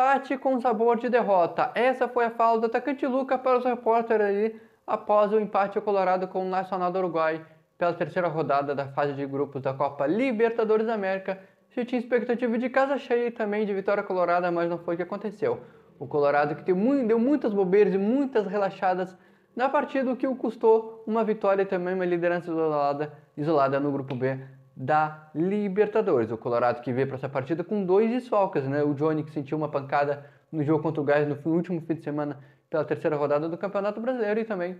empate com sabor de derrota. Essa foi a fala do atacante Luca para os repórteres ali após o empate ao Colorado com o Nacional do Uruguai pela terceira rodada da fase de grupos da Copa Libertadores da América. Se tinha expectativa de casa cheia e também de vitória colorada, mas não foi o que aconteceu. O Colorado que deu muitas bobeiras e muitas relaxadas na partida, o que o custou uma vitória e também uma liderança isolada, isolada no grupo B da Libertadores. O Colorado que veio para essa partida com dois desfalques, né? O Johnny que sentiu uma pancada no jogo contra o Gás no último fim de semana pela terceira rodada do Campeonato Brasileiro e também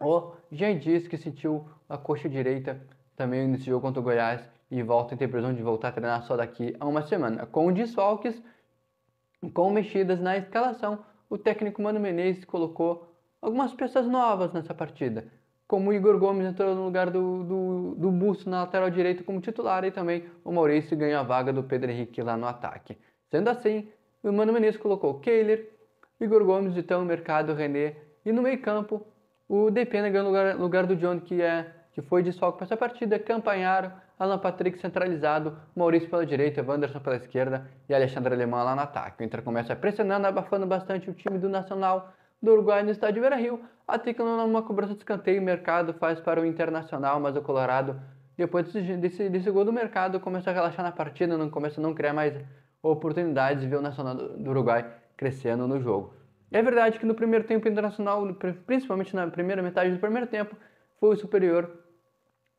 o Jean Dias que sentiu a coxa direita também nesse jogo contra o Goiás e volta a ter previsão de voltar a treinar só daqui a uma semana. Com desfalques, com mexidas na escalação, o técnico Mano Menezes colocou algumas peças novas nessa partida como o Igor Gomes entrou no lugar do, do, do Busto na lateral direita como titular e também o Maurício ganhou a vaga do Pedro Henrique lá no ataque. Sendo assim, o Mano Menezes colocou Kehler, Igor Gomes, então Mercado, René e no meio campo o Depena ganhou lugar, lugar do John que, é, que foi desfalque para essa partida, Campanharo, Alan Patrick centralizado, Maurício pela direita, Wanderson pela esquerda e Alexandre Alemão lá no ataque. O Inter começa pressionando, abafando bastante o time do Nacional do Uruguai no estádio Vera rio até que numa cobrança de escanteio, o mercado faz para o Internacional, mas o Colorado, depois desse, desse, desse gol do mercado, começa a relaxar na partida, não começa a não criar mais oportunidades e ver o Nacional do Uruguai crescendo no jogo. É verdade que no primeiro tempo internacional, principalmente na primeira metade do primeiro tempo, foi superior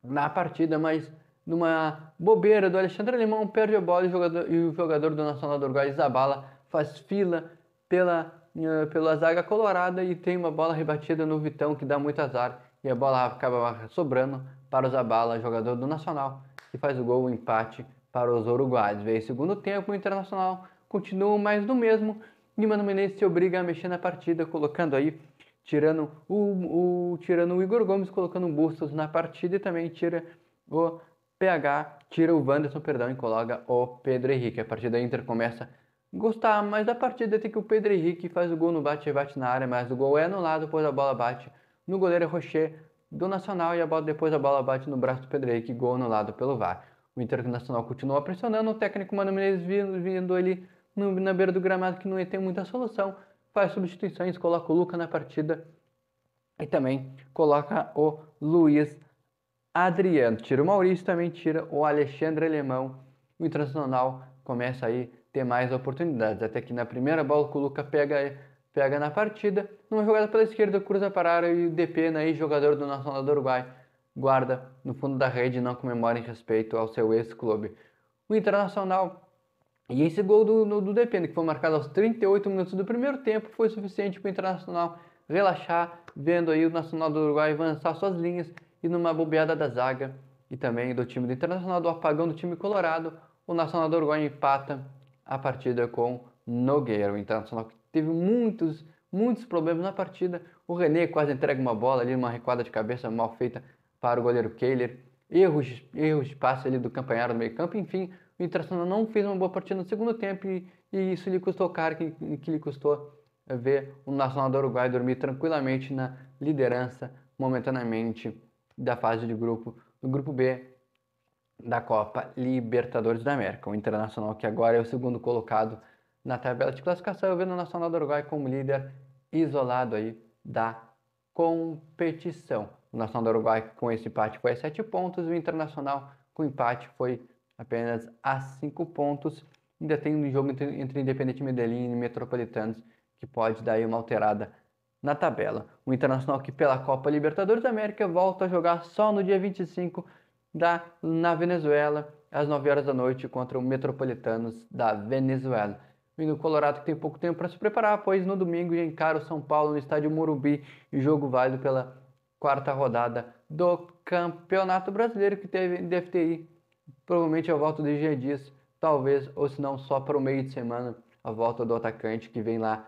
na partida, mas numa bobeira do Alexandre Limão perde a bola e o jogador, e o jogador do Nacional do Uruguai Zabala faz fila pela eh, pela zaga colorada e tem uma bola rebatida no Vitão que dá muito azar e a bola acaba sobrando para o Zabala, jogador do Nacional, que faz o gol, o empate para os uruguaios. Veio segundo tempo, o Internacional continua mais do mesmo e Mano Menezes se obriga a mexer na partida, colocando aí, tirando o, o tirando o Igor Gomes, colocando o Bustos na partida e também tira o PH, tira o Wanderson, perdão, e coloca o Pedro Henrique. A partida Inter começa Gostar mais da partida até que o Pedro Henrique faz o gol no bate-bate na área, mas o gol é anulado, pois a bola bate no goleiro Rocher do Nacional e a bola, depois a bola bate no braço do Pedro Henrique, gol anulado pelo VAR. O Internacional continua pressionando, o técnico Mano Menezes vindo, vindo ali no, na beira do gramado que não tem muita solução, faz substituições, coloca o Luca na partida e também coloca o Luiz Adriano. Tira o Maurício, também tira o Alexandre Alemão o Internacional começa aí a ter mais oportunidades. Até que na primeira bola o Luca pega, pega na partida, numa jogada pela esquerda, cruza para a área e o Depena, né, jogador do Nacional do Uruguai, guarda no fundo da rede e não comemora em respeito ao seu ex-clube. O Internacional e esse gol do, do, do né, que foi marcado aos 38 minutos do primeiro tempo, foi suficiente para o Internacional relaxar, vendo aí o Nacional do Uruguai avançar suas linhas e numa bobeada da zaga e também do time do Internacional, do apagão do time colorado, o Nacional do Uruguai empata a partida com Nogueira. O Internacional teve muitos, muitos problemas na partida. O René quase entrega uma bola ali, uma recuada de cabeça mal feita para o goleiro Kehler. Erros, erros de passe ali do Campanharo no meio campo. Enfim, o Internacional não fez uma boa partida no segundo tempo e, e isso lhe custou caro, que, que lhe custou eh, ver o Nacional do Uruguai dormir tranquilamente na liderança momentaneamente da fase de grupo do grupo B da Copa Libertadores da América. O Internacional, que agora é o segundo colocado na tabela de classificação, vendo o Nacional do Uruguai como líder isolado aí da competição. O Nacional do Uruguai com esse empate foi a 7 pontos, o Internacional com empate foi apenas a 5 pontos. Ainda tem um jogo entre, entre Independente Medellín e Metropolitanos que pode dar uma alterada na tabela. O Internacional que pela Copa Libertadores da América volta a jogar só no dia 25 da, na Venezuela, às 9 horas da noite, contra o Metropolitanos da Venezuela. O no Colorado tem pouco tempo para se preparar, pois no domingo encara o São Paulo no estádio Morumbi, jogo válido pela quarta rodada do Campeonato Brasileiro, que teve, DFTI. provavelmente a volta de G Dias, talvez, ou se não só para o meio de semana, a volta do atacante que vem lá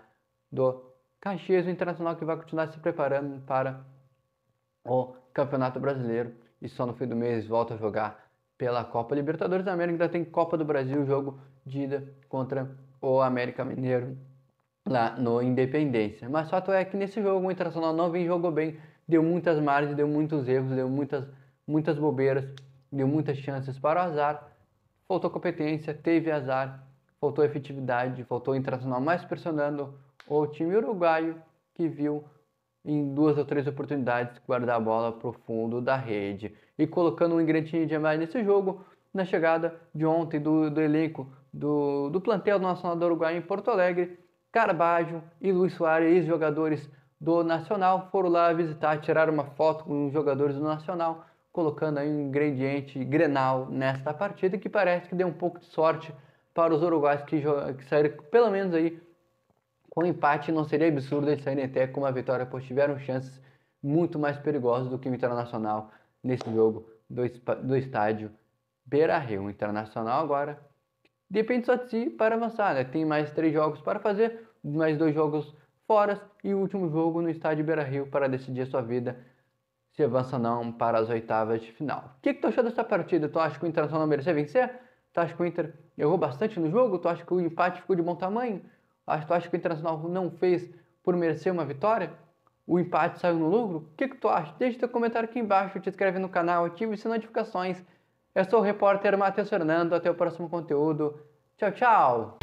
do Caxias Internacional, que vai continuar se preparando para o Campeonato Brasileiro e só no fim do mês volta a jogar pela Copa Libertadores da América. Ainda tem Copa do Brasil, jogo de ida contra o América Mineiro lá no Independência. Mas o fato é que nesse jogo o Internacional não vem jogou bem, deu muitas margens, deu muitos erros, deu muitas, muitas bobeiras, deu muitas chances para o azar. Faltou competência, teve azar, faltou efetividade, faltou o Internacional mais pressionando o time uruguaio que viu em duas ou três oportunidades guardar a bola para o fundo da rede. E colocando um ingrediente de mais nesse jogo, na chegada de ontem do, do elenco do, do plantel do Nacional do Uruguai em Porto Alegre, Carbajo e Luiz Soares, ex-jogadores do Nacional, foram lá visitar, tirar uma foto com os jogadores do Nacional, colocando aí um ingrediente grenal nesta partida que parece que deu um pouco de sorte para os uruguais que, que saíram pelo menos aí com empate, não seria absurdo eles saírem até com uma vitória, pois tiveram chances muito mais perigosas do que o Internacional nesse jogo do, do estádio Beira-Rio. O Internacional agora depende só de si para avançar, né? Tem mais três jogos para fazer, mais dois jogos fora e o último jogo no estádio Beira-Rio para decidir a sua vida se avança ou não para as oitavas de final. O que, que tu achou dessa partida? Tu acha que o Internacional merecia vencer? Tu acha que o Inter errou bastante no jogo? Tu acha que o empate ficou de bom tamanho? tu acha que o Internacional não fez por merecer uma vitória? O empate saiu no lucro? O que, que tu acha? Deixe teu comentário aqui embaixo, te inscreve no canal, ative as notificações. Eu sou o repórter Matheus Fernando, até o próximo conteúdo. Tchau, tchau!